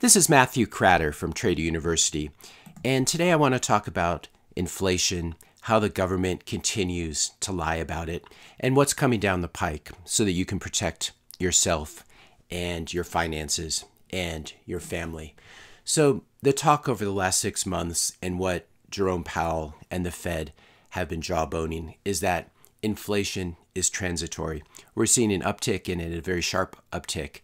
This is Matthew Cratter from Trader University, and today I want to talk about inflation, how the government continues to lie about it, and what's coming down the pike so that you can protect yourself and your finances and your family. So, the talk over the last six months and what Jerome Powell and the Fed have been jawboning is that inflation is transitory. We're seeing an uptick in it, a very sharp uptick,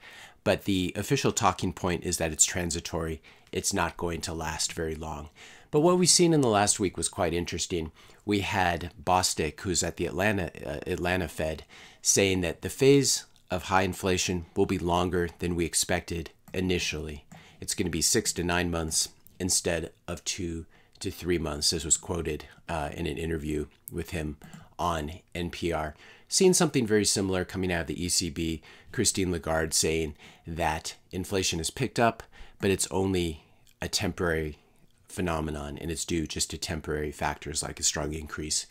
but the official talking point is that it's transitory, it's not going to last very long. But what we've seen in the last week was quite interesting. We had Bostic, who's at the Atlanta uh, Atlanta Fed, saying that the phase of high inflation will be longer than we expected initially. It's going to be six to nine months instead of two to three months. This was quoted uh, in an interview with him on NPR. Seen something very similar coming out of the ECB, Christine Lagarde saying that inflation has picked up, but it's only a temporary phenomenon and it's due just to temporary factors like a strong increase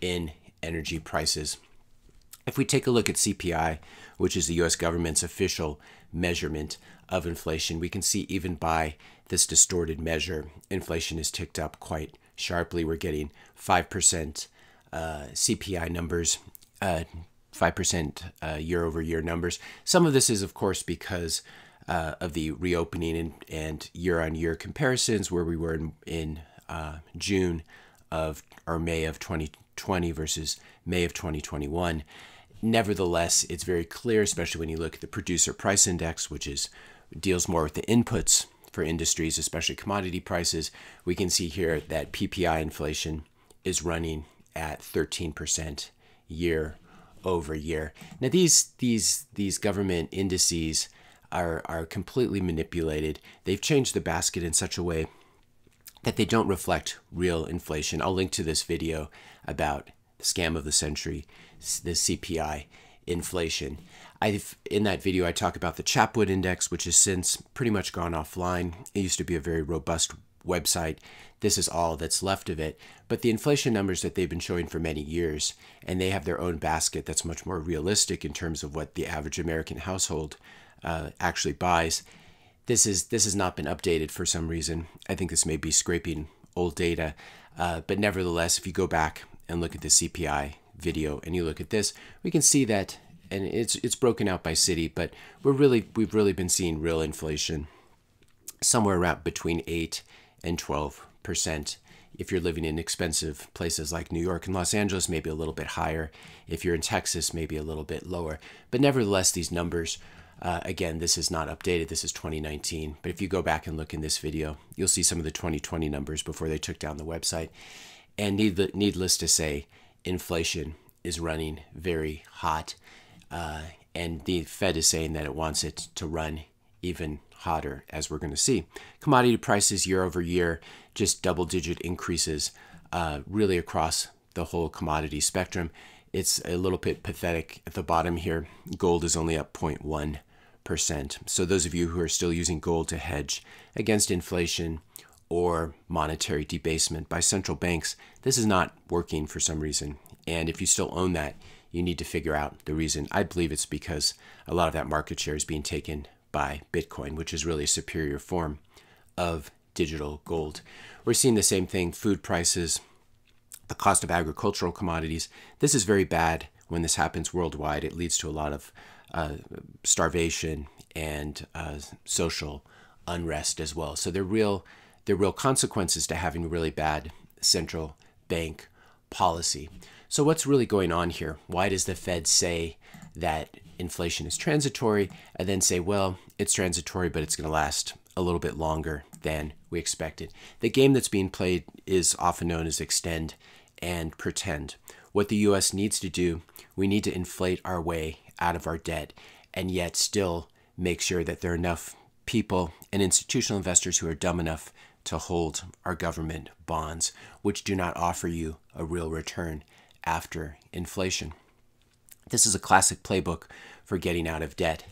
in energy prices. If we take a look at CPI, which is the US government's official measurement of inflation, we can see even by this distorted measure, inflation has ticked up quite sharply. We're getting 5% uh, CPI numbers, 5% uh, uh, year over year numbers. Some of this is, of course, because uh, of the reopening and, year on year comparisons where we were in, in June of or May of 2020 versus May of 2021. Nevertheless, it's very clear, especially when you look at the producer price index, which is deals more with the inputs for industries, especially commodity prices. We can see here that PPI inflation is running at 13% year over year. Now these these these government indices are are completely manipulated. They've changed the basket in such a way that they don't reflect real inflation. I'll link to this video about the scam of the century, the CPI inflation. i in that video I talk about the Chapwood index, which has since pretty much gone offline. It used to be a very robust website. This is all that's left of it. But the inflation numbers that they've been showing for many years, and they have their own basket that's much more realistic in terms of what the average American household uh, actually buys. This is this has not been updated for some reason. I think this may be scraping old data, uh, but nevertheless, if you go back and look at the CPI video and you look at this, we can see that, and it's it's broken out by city, but we're really we've really been seeing real inflation somewhere around between eight and 12%. If you're living in expensive places like New York and Los Angeles, maybe a little bit higher. If you're in Texas, maybe a little bit lower. But nevertheless, these numbers, uh, again, this is not updated. This is 2019. But if you go back and look in this video, you'll see some of the 2020 numbers before they took down the website. And needless, needless to say, inflation is running very hot. Uh, and the Fed is saying that it wants it to run even hotter, as we're going to see. Commodity prices year over year, just double digit increases uh, really across the whole commodity spectrum. It's a little bit pathetic at the bottom here. Gold is only up 0.1%. So, those of you who are still using gold to hedge against inflation or monetary debasement by central banks, this is not working for some reason. And if you still own that, you need to figure out the reason. I believe it's because a lot of that market share is being taken by Bitcoin, which is really a superior form of digital gold. We're seeing the same thing food prices, the cost of agricultural commodities. This is very bad when this happens worldwide. It leads to a lot of uh, starvation and uh, social unrest as well. So there are real, there are real consequences to having really bad central bank policy. So what's really going on here? Why does the Fed say that inflation is transitory and then say, well, it's transitory, but it's going to last a little bit longer than we expected. The game that's being played is often known as extend and pretend. What the US needs to do, we need to inflate our way out of our debt and yet still make sure that there are enough people and institutional investors who are dumb enough to hold our government bonds, which do not offer you a real return after inflation. This is a classic playbook for getting out of debt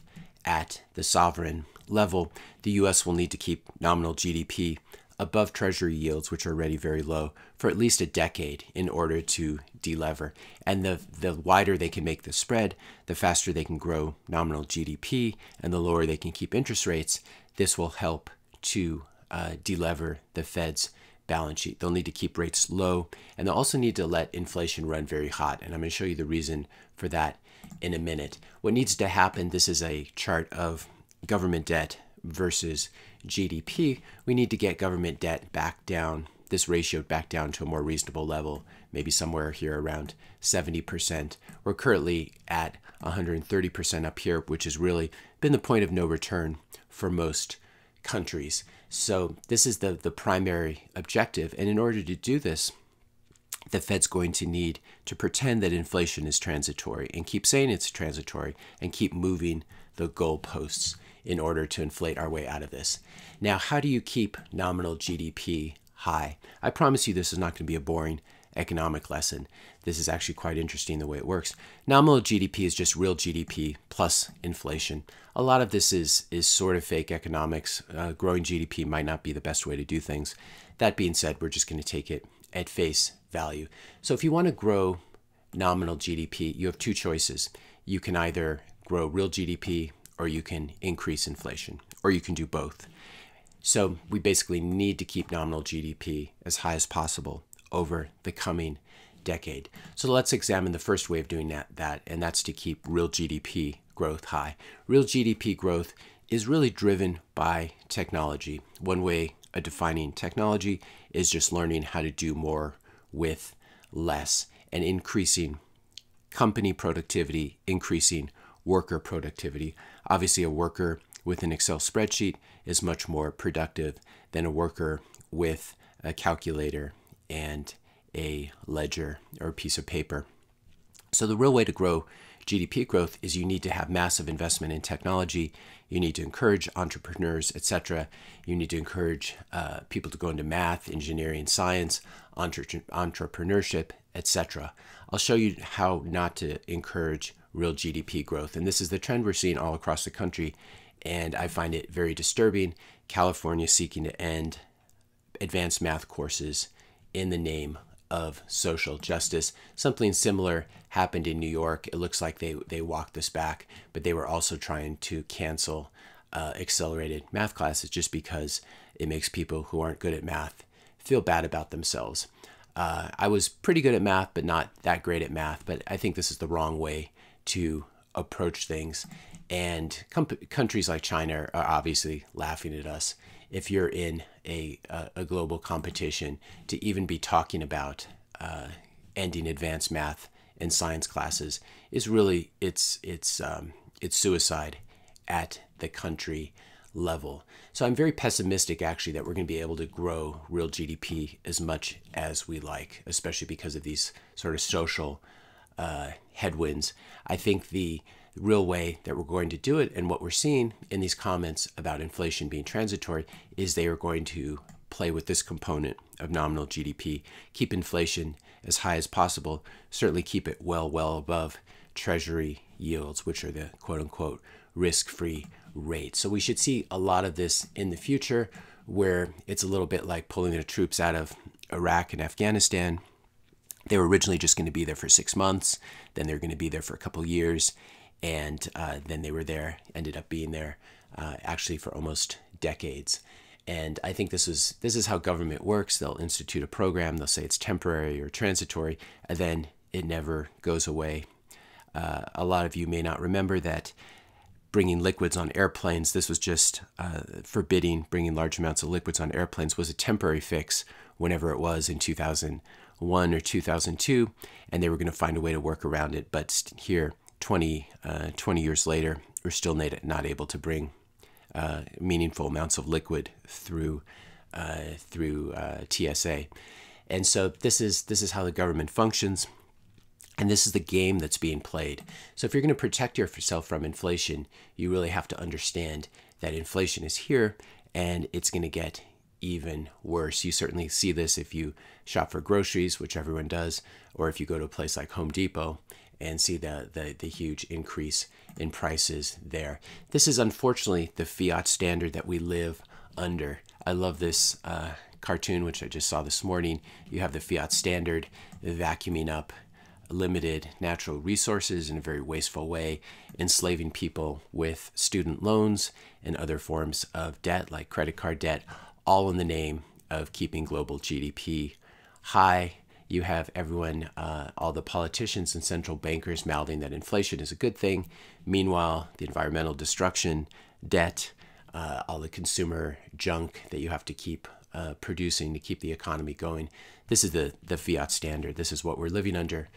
at the sovereign level, the US will need to keep nominal GDP above treasury yields, which are already very low, for at least a decade in order to delever. And the, the wider they can make the spread, the faster they can grow nominal GDP and the lower they can keep interest rates. This will help to uh, delever the Fed's balance sheet. They'll need to keep rates low and they'll also need to let inflation run very hot. And I'm going to show you the reason for that in a minute. What needs to happen, this is a chart of government debt versus GDP. We need to get government debt back down, this ratio back down to a more reasonable level, maybe somewhere here around 70%. We're currently at 130% up here, which has really been the point of no return for most countries. So this is the, the primary objective. And in order to do this, the Fed's going to need to pretend that inflation is transitory and keep saying it's transitory and keep moving the goalposts in order to inflate our way out of this. Now, how do you keep nominal GDP high? I promise you this is not going to be a boring economic lesson. This is actually quite interesting the way it works. Nominal GDP is just real GDP plus inflation. A lot of this is is sort of fake economics. Uh, growing GDP might not be the best way to do things. That being said, we're just going to take it at face value. So if you want to grow nominal GDP, you have two choices. You can either grow real GDP or you can increase inflation, or you can do both. So we basically need to keep nominal GDP as high as possible over the coming decade. So let's examine the first way of doing that, that and that's to keep real GDP growth high. Real GDP growth is really driven by technology. One way of defining technology is just learning how to do more with less and increasing company productivity, increasing worker productivity. Obviously, a worker with an Excel spreadsheet is much more productive than a worker with a calculator and a ledger or a piece of paper. So, the real way to grow GDP growth is you need to have massive investment in technology, you need to encourage entrepreneurs, etc. You need to encourage uh, people to go into math, engineering, science, entre entrepreneurship, etc. I'll show you how not to encourage real GDP growth, and this is the trend we're seeing all across the country, and I find it very disturbing. California seeking to end advanced math courses in the name of social justice. Something similar happened in New York. It looks like they, they walked this back, but they were also trying to cancel uh, accelerated math classes just because it makes people who aren't good at math feel bad about themselves. Uh, I was pretty good at math, but not that great at math. But I think this is the wrong way to approach things. And countries like China are obviously laughing at us. If you're in a, a, a global competition to even be talking about uh, ending advanced math and science classes is really it's it's um, it's suicide at the country level. So I'm very pessimistic actually that we're going to be able to grow real GDP as much as we like, especially because of these sort of social uh, headwinds. I think the real way that we're going to do it. And what we're seeing in these comments about inflation being transitory is they are going to play with this component of nominal GDP, keep inflation as high as possible, certainly keep it well, well above treasury yields, which are the quote unquote risk free rate. So we should see a lot of this in the future where it's a little bit like pulling the troops out of Iraq and Afghanistan. They were originally just going to be there for six months, then they're going to be there for a couple years, and uh, then they were there, ended up being there uh, actually for almost decades. And I think this is this is how government works. They'll institute a program, they'll say it's temporary or transitory, and then it never goes away. Uh, a lot of you may not remember that bringing liquids on airplanes, this was just uh, forbidding bringing large amounts of liquids on airplanes, was a temporary fix whenever it was in 2001 or 2002, and they were going to find a way to work around it. But here, 20, uh, 20 years later, we're still not able to bring uh, meaningful amounts of liquid through uh, through uh, TSA. And so this is this is how the government functions, and this is the game that's being played. So if you're going to protect yourself from inflation, you really have to understand that inflation is here and it's going to get even worse. You certainly see this if you shop for groceries, which everyone does, or if you go to a place like Home Depot and see the, the, the, huge increase in prices there. This is unfortunately the fiat standard that we live under. I love this uh, cartoon, which I just saw this morning. You have the fiat standard vacuuming up limited natural resources in a very wasteful way, enslaving people with student loans and other forms of debt like credit card debt, all in the name of keeping global GDP high. You have everyone, uh, all the politicians and central bankers mouthing that inflation is a good thing. Meanwhile, the environmental destruction, debt, uh, all the consumer junk that you have to keep uh, producing to keep the economy going. This is the, the fiat standard. This is what we're living under.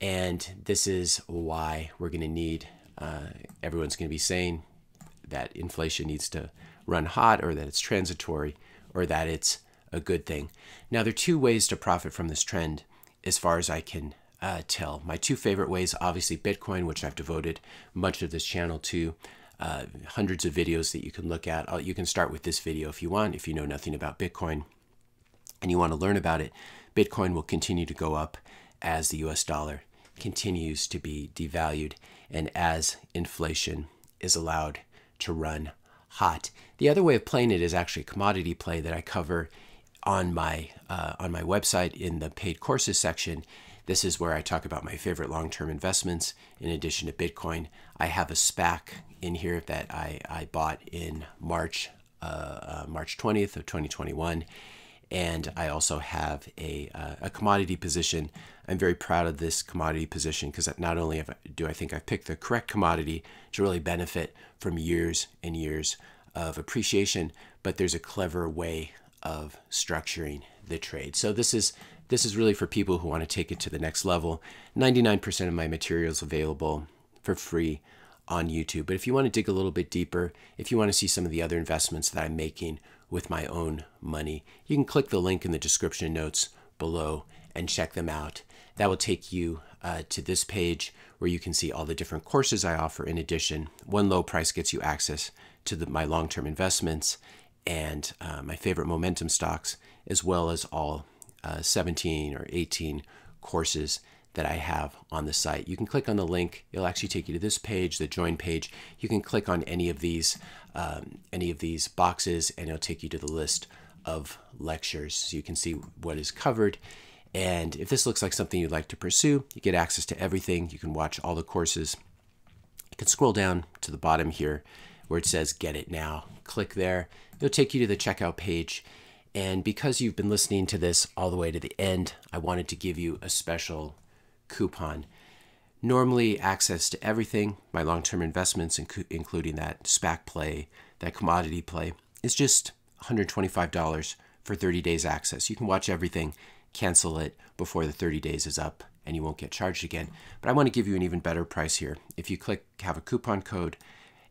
And this is why we're going to need, uh, everyone's going to be saying, that inflation needs to run hot or that it's transitory or that it's a good thing. Now, there are two ways to profit from this trend as far as I can uh, tell. My two favorite ways obviously, Bitcoin, which I've devoted much of this channel to. Uh, hundreds of videos that you can look at. I'll, uh, you can start with this video if you want, if you know nothing about Bitcoin and you want to learn about it. Bitcoin will continue to go up as the US dollar continues to be devalued and as inflation is allowed to run hot. The other way of playing it is actually a commodity play that I cover on my uh, on my website in the paid courses section. This is where I talk about my favorite long-term investments. In addition to Bitcoin, I have a SPAC in here that I, I bought in March uh, uh, March 20th of 2021 and I also have a, uh, a commodity position. I'm very proud of this commodity position because not only I, do I think I've picked the correct commodity to really benefit from years and years of appreciation, but there's a clever way of structuring the trade. So this is this is really for people who want to take it to the next level. 99% of my material is available for free on YouTube. But if you want to dig a little bit deeper, if you want to see some of the other investments that I'm making with my own money. You can click the link in the description notes below and check them out. That will take you uh, to this page where you can see all the different courses I offer. In addition, one low price gets you access to the, my long term investments and uh, my favorite momentum stocks, as well as all uh, 17 or 18 courses that I have on the site. You can click on the link. It'll actually take you to this page, the join page. You can click on any of these, um, any of these boxes, and it'll take you to the list of lectures. So you can see what is covered. And if this looks like something you'd like to pursue, you get access to everything. You can watch all the courses. You can scroll down to the bottom here where it says get it now. Click there. It'll take you to the checkout page. And because you've been listening to this all the way to the end, I wanted to give you a special coupon. Normally, access to everything, my long term investments, including that SPAC play, that commodity play, is just $125 for 30 days access. You can watch everything, cancel it before the 30 days is up, and you won't get charged again. But I want to give you an even better price here. If you click have a coupon code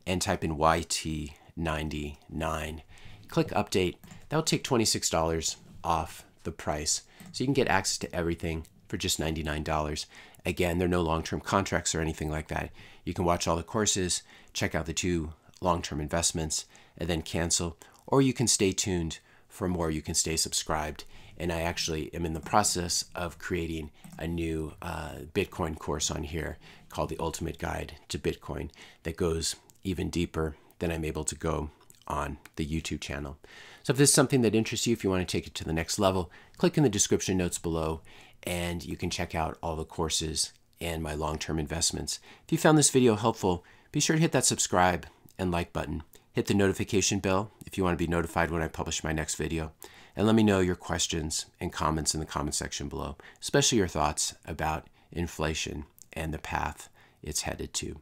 and type in YT99, click update, that'll take $26 off the price. So you can get access to everything for just $99. Again, they're no long term contracts or anything like that. You can watch all the courses, check out the two long term investments, and then cancel, or you can stay tuned for more. You can stay subscribed. And I actually am in the process of creating a new uh, Bitcoin course on here called The Ultimate Guide to Bitcoin that goes even deeper than I'm able to go on the YouTube channel. So if this is something that interests you, if you want to take it to the next level, click in the description notes below and you can check out all the courses and my long-term investments. If you found this video helpful, be sure to hit that subscribe and like button. Hit the notification bell if you want to be notified when I publish my next video. And let me know your questions and comments in the comment section below, especially your thoughts about inflation and the path it's headed to.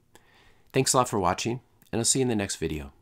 Thanks a lot for watching, and I'll see you in the next video.